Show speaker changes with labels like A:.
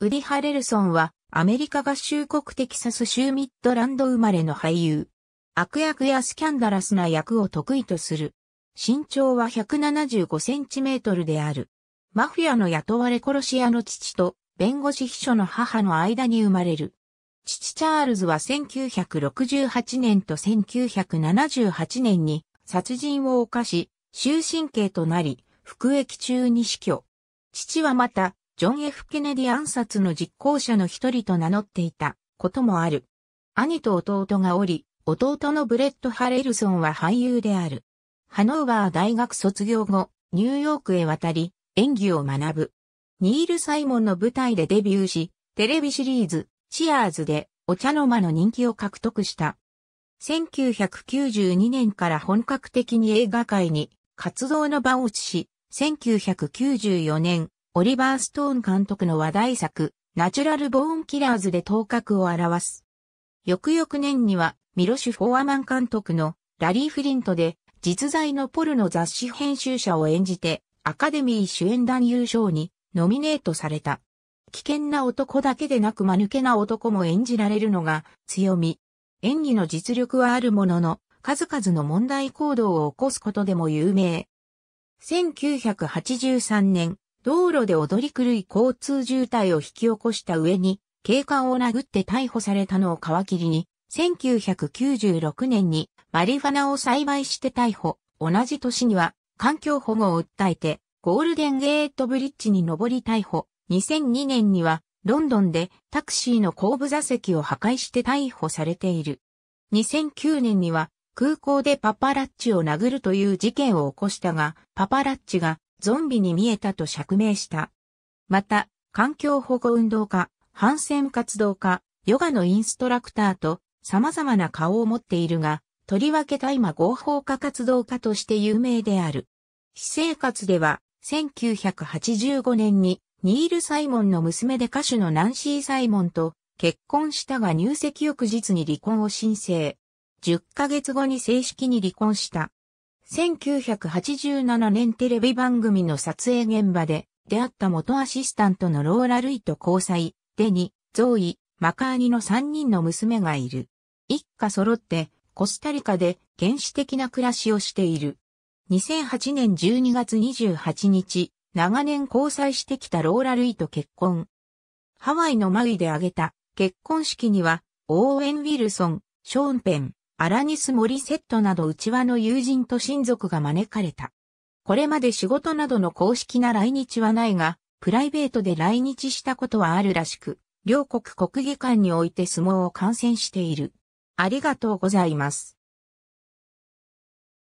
A: ウディ・ハレルソンは、アメリカ合衆国テキサス州ミッドランド生まれの俳優。悪役やスキャンダラスな役を得意とする。身長は175センチメートルである。マフィアの雇われ殺し屋の父と弁護士秘書の母の間に生まれる。父チャールズは1968年と1978年に殺人を犯し、終身刑となり、服役中に死去。父はまた、ジョン・ F・ ケネディ暗殺の実行者の一人と名乗っていたこともある。兄と弟がおり、弟のブレット・ハレルソンは俳優である。ハノーバー大学卒業後、ニューヨークへ渡り、演技を学ぶ。ニール・サイモンの舞台でデビューし、テレビシリーズ、チアーズでお茶の間の人気を獲得した。1992年から本格的に映画界に活動の場を移し、1994年、オリバー・ストーン監督の話題作、ナチュラル・ボーン・キラーズで頭角を表す。翌々年には、ミロシュ・フォアマン監督のラリー・フリントで、実在のポルノ雑誌編集者を演じて、アカデミー主演男優賞にノミネートされた。危険な男だけでなく間抜けな男も演じられるのが強み。演技の実力はあるものの、数々の問題行動を起こすことでも有名。1983年、道路で踊り狂い交通渋滞を引き起こした上に、警官を殴って逮捕されたのを皮切りに、1996年にマリファナを栽培して逮捕。同じ年には環境保護を訴えてゴールデンゲートブリッジに上り逮捕。2002年にはロンドンでタクシーの後部座席を破壊して逮捕されている。2009年には空港でパパラッチを殴るという事件を起こしたが、パパラッチがゾンビに見えたと釈明した。また、環境保護運動家、反戦活動家、ヨガのインストラクターと様々な顔を持っているが、とりわけ大麻合法化活動家として有名である。私生活では、1985年にニール・サイモンの娘で歌手のナンシー・サイモンと結婚したが入籍翌日に離婚を申請。10ヶ月後に正式に離婚した。1987年テレビ番組の撮影現場で出会った元アシスタントのローラ・ルイと交際、デニ、ゾーイ、マカーニの3人の娘がいる。一家揃ってコスタリカで原始的な暮らしをしている。2008年12月28日、長年交際してきたローラ・ルイと結婚。ハワイのマウイで挙げた結婚式には、オーウェン・ウィルソン、ショーン・ペン、アラニス・モリセットなど内輪の友人と親族が招かれた。これまで仕事などの公式な来日はないが、プライベートで来日したことはあるらしく、両国国技館において相撲を観戦している。ありがとうございます。